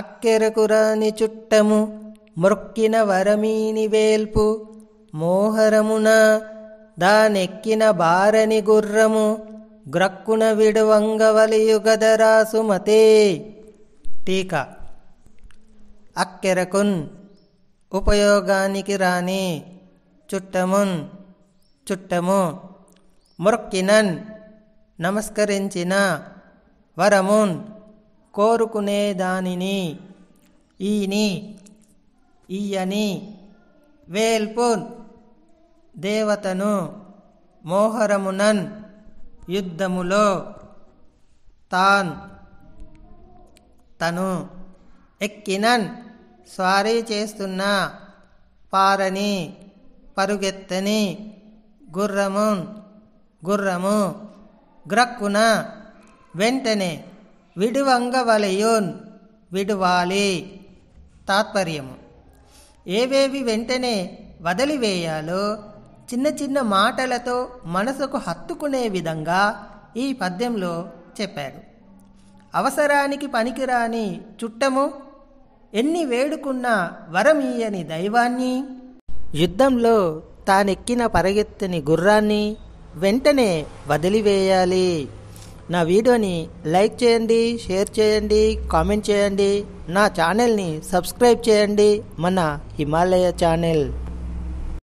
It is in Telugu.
అక్కెరకురాని చుట్టము మొక్కిన వరమీని వేల్పు మోహరమున దానెక్కిన బారని గుర్రము గ్రక్కున విడువంగవలియుగదరాసుమతే టీకా అక్కెరకున్ ఉపయోగానికి రాని చుట్టమున్ చుట్టము మొక్కినన్ నమస్కరించిన వరమున్ కోరుకునే దానిని ఈని ఈయని వేల్పున్ దేవతను మోహరమునన్ యుద్ధములో తాన్ తను ఎక్కినన్ స్వారీ చేస్తున్న పారని పరుగెత్తని గుర్రమున్ గుర్రము గ్రక్కున వెంటనే విడువంగ వలయోన్ విడువాలే తాత్పర్యము ఏవేవి వెంటనే వదిలివేయాలో చిన్న చిన్న మాటలతో మనసుకు హత్తుకునే విధంగా ఈ పద్యంలో చెప్పాడు అవసరానికి పనికిరాని చుట్టము ఎన్ని వేడుకున్నా వరమీయని దైవాన్ని యుద్ధంలో తానెక్కిన పరిగెత్తని గుర్రాన్ని వెంటనే వదిలివేయాలి నా వీడియోని లైక్ చేయండి షేర్ చేయండి కామెంట్ చేయండి నా ఛానల్ని సబ్స్క్రైబ్ చేయండి మన హిమాలయ ఛానల్